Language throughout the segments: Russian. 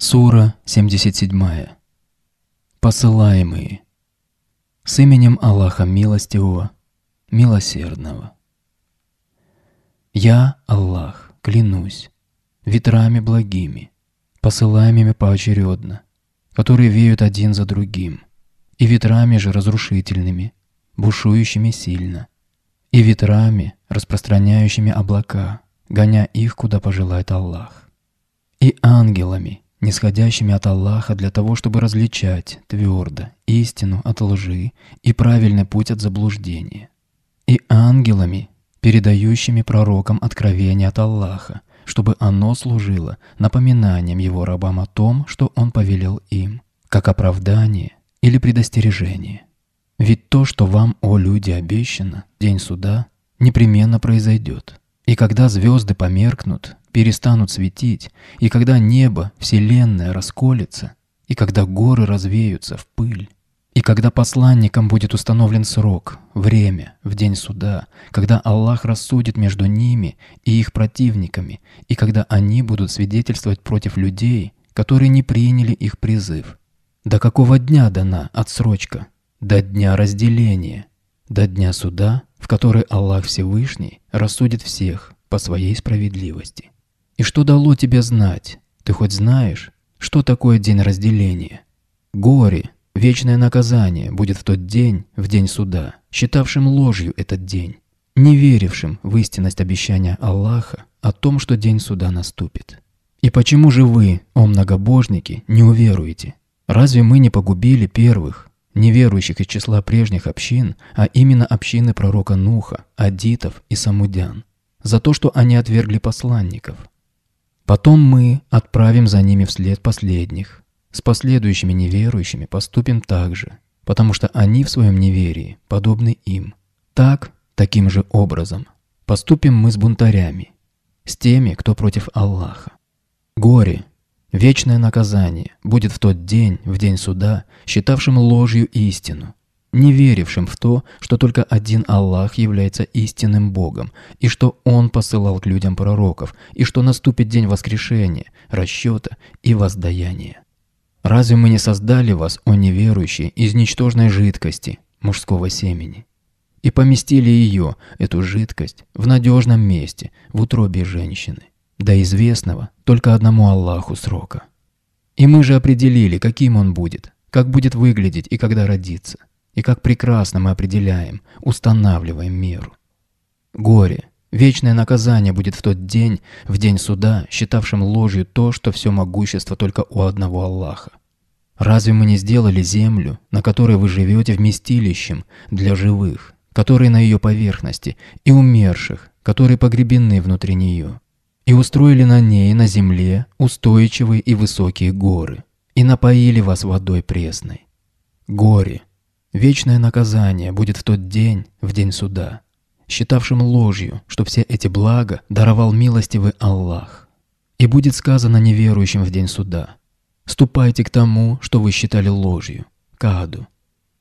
Сура 77. Посылаемые. С именем Аллаха Милостивого, Милосердного. Я, Аллах, клянусь, ветрами благими, посылаемыми поочередно, которые веют один за другим, и ветрами же разрушительными, бушующими сильно, и ветрами, распространяющими облака, гоня их, куда пожелает Аллах, и ангелами, нисходящими от Аллаха для того, чтобы различать твердо истину от лжи и правильный путь от заблуждения, и ангелами, передающими пророкам откровение от Аллаха, чтобы оно служило напоминанием его рабам о том, что он повелел им, как оправдание или предостережение. Ведь то, что вам, о люди, обещано, день суда, непременно произойдет. И когда звезды померкнут, перестанут светить, и когда небо, вселенная расколется, и когда горы развеются в пыль, и когда посланникам будет установлен срок, время, в день суда, когда Аллах рассудит между ними и их противниками, и когда они будут свидетельствовать против людей, которые не приняли их призыв. До какого дня дана отсрочка? До дня разделения, до дня суда, в который Аллах Всевышний рассудит всех по своей справедливости. И что дало тебе знать? Ты хоть знаешь, что такое день разделения? Горе, вечное наказание будет в тот день, в день суда, считавшим ложью этот день, не верившим в истинность обещания Аллаха о том, что день суда наступит. И почему же вы, о многобожники, не уверуете? Разве мы не погубили первых, неверующих из числа прежних общин, а именно общины пророка Нуха, адитов и самудян, за то, что они отвергли посланников? Потом мы отправим за ними вслед последних. С последующими неверующими поступим так же, потому что они в своем неверии подобны им. Так, таким же образом, поступим мы с бунтарями, с теми, кто против Аллаха. Горе, вечное наказание будет в тот день, в день суда, считавшим ложью истину, не верившим в то, что только один Аллах является истинным Богом, и что Он посылал к людям пророков, и что наступит день воскрешения, расчета и воздаяния. Разве мы не создали вас, о неверующие, из ничтожной жидкости, мужского семени? И поместили ее, эту жидкость, в надежном месте, в утробе женщины, до известного только одному Аллаху срока. И мы же определили, каким он будет, как будет выглядеть и когда родиться и как прекрасно мы определяем, устанавливаем меру. Горе, вечное наказание будет в тот день, в день суда, считавшим ложью то, что все могущество только у одного Аллаха. Разве мы не сделали землю, на которой вы живете вместилищем для живых, которые на ее поверхности, и умерших, которые погребены внутри нее, и устроили на ней, на земле, устойчивые и высокие горы, и напоили вас водой пресной? Горе! Вечное наказание будет в тот день, в день суда, считавшим ложью, что все эти блага даровал милостивый Аллах. И будет сказано неверующим в день суда, «Ступайте к тому, что вы считали ложью, к аду.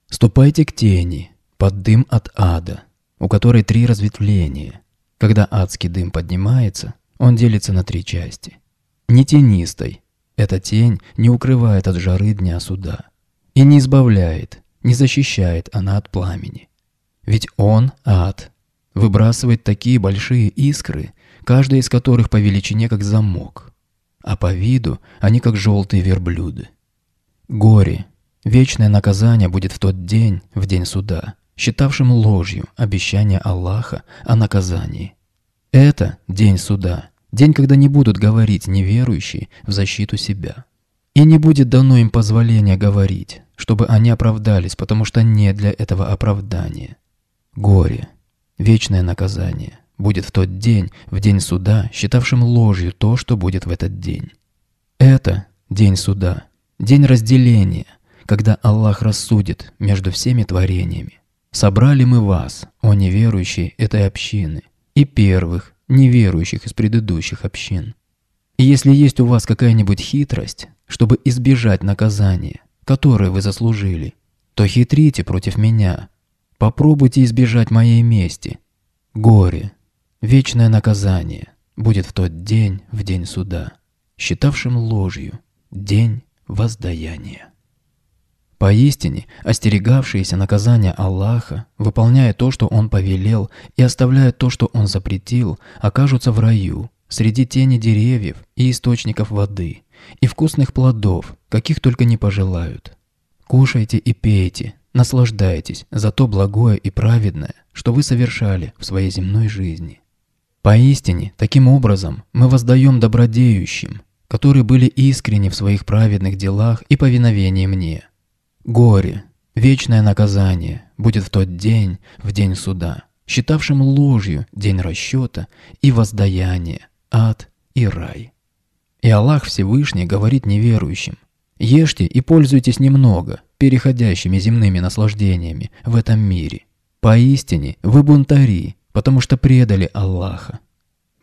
Ступайте к тени, под дым от ада, у которой три разветвления. Когда адский дым поднимается, он делится на три части. Не тенистой, эта тень не укрывает от жары дня суда и не избавляет, не защищает она от пламени. Ведь он – ад. Выбрасывает такие большие искры, каждая из которых по величине как замок. А по виду они как желтые верблюды. Горе. Вечное наказание будет в тот день, в день суда, считавшим ложью обещание Аллаха о наказании. Это день суда, день, когда не будут говорить неверующие в защиту себя. И не будет дано им позволения говорить, чтобы они оправдались, потому что нет для этого оправдания. Горе, вечное наказание будет в тот день, в день суда, считавшим ложью то, что будет в этот день. Это день суда, день разделения, когда Аллах рассудит между всеми творениями. Собрали мы вас, о неверующие этой общины, и первых, неверующих из предыдущих общин. И если есть у вас какая-нибудь хитрость, чтобы избежать наказания, которое вы заслужили, то хитрите против меня. Попробуйте избежать моей мести. Горе, вечное наказание будет в тот день, в день суда, считавшим ложью, день воздаяния. Поистине, остерегавшиеся наказания Аллаха, выполняя то, что Он повелел, и оставляя то, что Он запретил, окажутся в раю, среди тени деревьев и источников воды, и вкусных плодов, каких только не пожелают. Кушайте и пейте, наслаждайтесь за то благое и праведное, что вы совершали в своей земной жизни. Поистине, таким образом мы воздаем добродеющим, которые были искренни в своих праведных делах и повиновении мне. Горе, вечное наказание будет в тот день, в день суда, считавшим ложью день расчета и воздаяния, ад и рай. И Аллах Всевышний говорит неверующим, «Ешьте и пользуйтесь немного, переходящими земными наслаждениями в этом мире. Поистине вы бунтари, потому что предали Аллаха».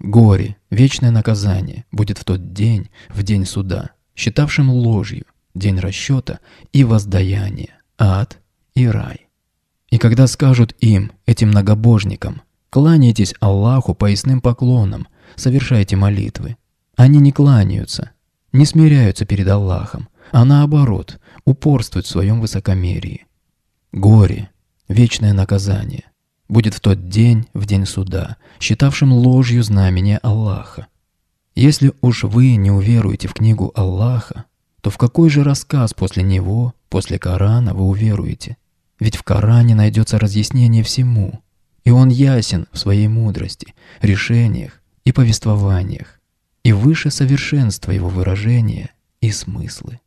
Горе, вечное наказание будет в тот день, в день суда, считавшим ложью, день расчета и воздаяния, ад и рай. И когда скажут им, этим многобожникам, кланяйтесь Аллаху поясным поклонам совершайте молитвы. Они не кланяются, не смиряются перед Аллахом, а наоборот, упорствуют в своем высокомерии. Горе, вечное наказание, будет в тот день, в день суда, считавшим ложью знамения Аллаха. Если уж вы не уверуете в книгу Аллаха, то в какой же рассказ после него, после Корана вы уверуете? Ведь в Коране найдется разъяснение всему, и он ясен в своей мудрости, решениях и повествованиях, и выше совершенства его выражения и смыслы.